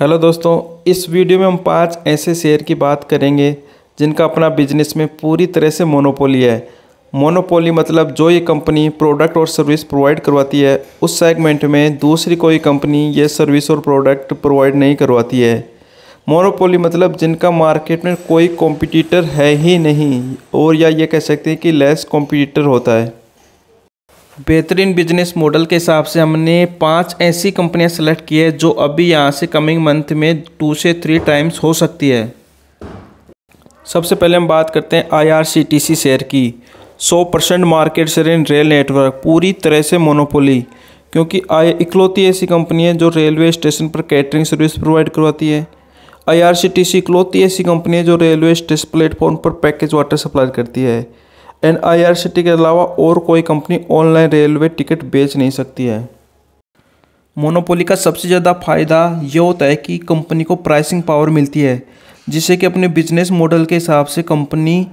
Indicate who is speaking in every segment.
Speaker 1: hello दोस्तों इस video में हम पांच ऐसे शेयर की बात करेंगे जिनका अपना बिजनेस में पूरी तरह से मोनोपोली है मोनोपोली मतलब जो ये कंपनी प्रोडक्ट और सर्विस प्रोवाइड करवाती है उस सेगमेंट में दूसरी कोई कंपनी ये सर्विस और प्रोडक्ट प्रोवाइड नहीं करवाती है मोनोपोली मतलब जिनका मार्केट में कोई कॉम्पिटिटर है ही नहीं और या ये कह सकते हैं कि लेस कॉम्पिटिटर होता है बेहतरीन बिजनेस मॉडल के हिसाब से हमने पांच ऐसी कंपनियां सेलेक्ट की है जो अभी यहाँ से कमिंग मंथ में टू से थ्री टाइम्स हो सकती है सबसे पहले हम बात करते हैं आईआरसीटीसी शेयर की 100 percent market share in rail network पूरी तरह से मोनोपोली क्योंकि आई इकलौती ऐसी कंपनी है जो रेलवे स्टेशन पर कैटरिंग सर्विस प्रोवाइड करवाती है आई सी इकलौती ऐसी कंपनी है जो रेलवे स्टेशन प्लेटफॉर्म पर पैकेज वाटर सप्लाई करती है एंड आईआरसीटी के अलावा और कोई कंपनी ऑनलाइन रेलवे टिकट बेच नहीं सकती है मोनोपोली का सबसे ज़्यादा फायदा यह होता है कि कंपनी को प्राइसिंग पावर मिलती है जिससे कि अपने बिजनेस मॉडल के हिसाब से कंपनी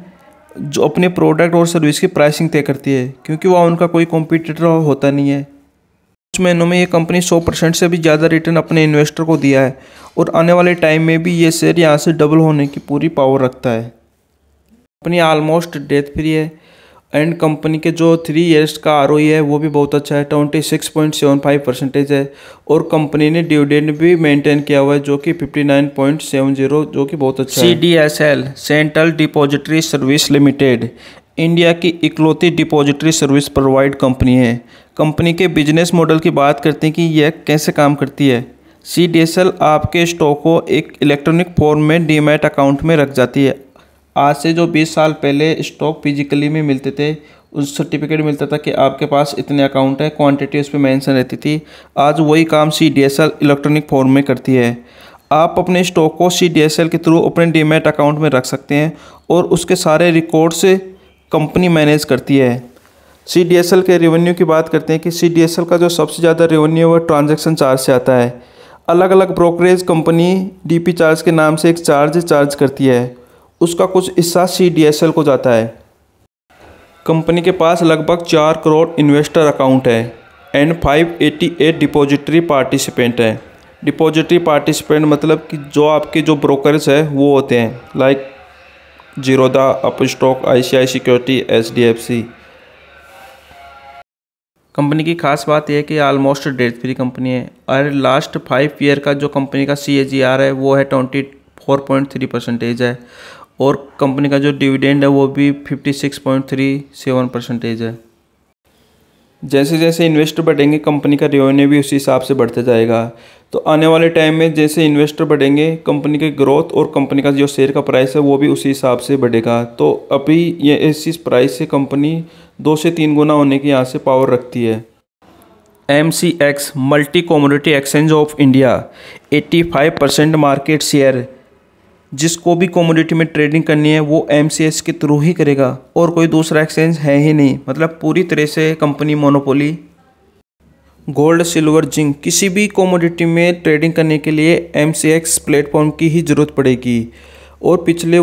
Speaker 1: जो अपने प्रोडक्ट और सर्विस की प्राइसिंग तय करती है क्योंकि वह उनका कोई कॉम्पिटिटर होता नहीं है कुछ महीनों में ये कंपनी 100 परसेंट से भी ज़्यादा रिटर्न अपने इन्वेस्टर को दिया है और आने वाले टाइम में भी ये शेयर यहाँ से डबल होने की पूरी पावर रखता है कंपनी ऑलमोस्ट डेथ फ्री है एंड कंपनी के जो थ्री ईयर्स का आर e है वो भी बहुत अच्छा है twenty six point seven five percentage है और कंपनी ने डिविडेंड भी मेंटेन किया हुआ है जो कि fifty nine point seven zero जो कि बहुत अच्छा C D S L central depository service limited India की इकलौती डिपॉजिटरी सर्विस प्रोवाइड कंपनी है कंपनी के बिजनेस मॉडल की बात करते हैं कि यह कैसे काम करती है सी आपके स्टॉक को एक इलेक्ट्रॉनिक फॉर्म में डीमेट अकाउंट में रख जाती है आज से जो 20 साल पहले स्टॉक फिजिकली में मिलते थे उस सर्टिफिकेट मिलता था कि आपके पास इतने अकाउंट है क्वांटिटी उस पर मैंसन रहती थी आज वही काम C D S L electronic form में करती है आप अपने स्टॉक को सी डी एस एल के थ्रू अपने डीमेट अकाउंट में रख सकते हैं और उसके सारे रिकॉर्ड्स कंपनी मैनेज करती है सी डी एस एल के रेवेन्यू की बात करते हैं कि सी डी एस एल का जो सबसे ज़्यादा रेवेन्यू है वह ट्रांजेक्शन चार्ज से आता है अलग अलग brokerage company D P charge के नाम से एक चार्ज चार्ज करती है उसका कुछ हिस्सा सी डी एस एल को जाता है कंपनी के पास लगभग चार करोड़ इन्वेस्टर अकाउंट है एंड एट डिपॉजिटरी पार्टिसिपेंट है डिपॉजिटरी पार्टिसिपेंट मतलब कि जो आपके जो ब्रोकरस है वो होते हैं like Zerodha Upstox I C I security H D F C company की खास बात यह है कि आलमोस्ट डेट फ्री कंपनी है और लास्ट फाइव ईयर का जो कंपनी का सी है वो है twenty four point three percentage है और कंपनी का जो डिविडेंड है वो भी 56.37 परसेंटेज है जैसे जैसे इन्वेस्टर बढ़ेंगे कंपनी का रेवेन्यू भी उसी हिसाब से बढ़ता जाएगा तो आने वाले टाइम में जैसे इन्वेस्टर बढ़ेंगे कंपनी की ग्रोथ और कंपनी का जो शेयर का प्राइस है वो भी उसी हिसाब से बढ़ेगा तो अभी ये इस प्राइस से कंपनी दो से तीन गुना होने की यहाँ से पावर रखती है M C X multi commodity exchange of India 85 percent market share जिसको भी कॉमोडिटी में ट्रेडिंग करनी है वो एम के थ्रू ही करेगा और कोई दूसरा एक्सचेंज है ही नहीं मतलब पूरी तरह से company monopoly gold silver zinc किसी भी कॉमोडिटी में ट्रेडिंग करने के लिए एम प्लेटफॉर्म की ही ज़रूरत पड़ेगी और पिछले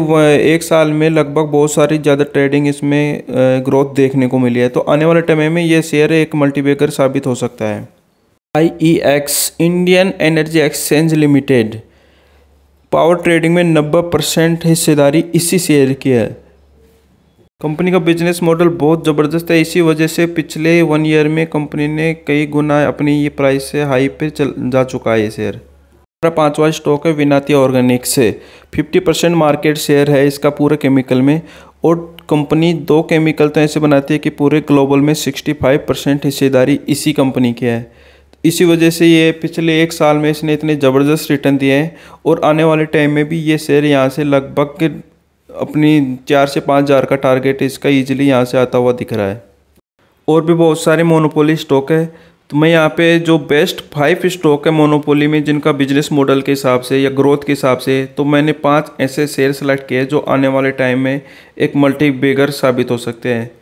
Speaker 1: एक साल में लगभग बहुत सारी ज़्यादा ट्रेडिंग इसमें ग्रोथ देखने को मिली है तो आने वाले टाइम में ये शेयर एक मल्टीबेकर साबित हो सकता है I E X Indian energy exchange limited power trading में नब्बे परसेंट हिस्सेदारी इसी शेयर की है कंपनी का बिजनेस मॉडल बहुत ज़बरदस्त है इसी वजह से पिछले वन ईयर में कंपनी ने कई गुना अपनी ये प्राइस से हाई पे चल जा चुका है ये शेयर हमारा पाँचवा स्टॉक है विनाती ऑर्गेनिक से 50 परसेंट मार्केट शेयर है इसका पूरे केमिकल में और कंपनी दो केमिकल तो ऐसे बनाती है कि पूरे ग्लोबल में 65 परसेंट हिस्सेदारी इसी कंपनी की है इसी वजह से ये पिछले एक साल में इसने इतने ज़बरदस्त रिटर्न दिए हैं और आने वाले टाइम में भी ये शेयर यहाँ से लगभग अपनी चार से पाँच हज़ार का टारगेट इसका ईजिली यहाँ से आता हुआ दिख रहा है और भी बहुत सारे मोनोपोली स्टॉक है तो मैं यहाँ पे जो बेस्ट फाइव स्टॉक है मोनोपोली में जिनका बिजनेस मॉडल के हिसाब से या ग्रोथ के हिसाब से तो मैंने पांच ऐसे शेयर सेलेक्ट किए जो आने वाले टाइम में एक मल्टी बेगर साबित हो सकते हैं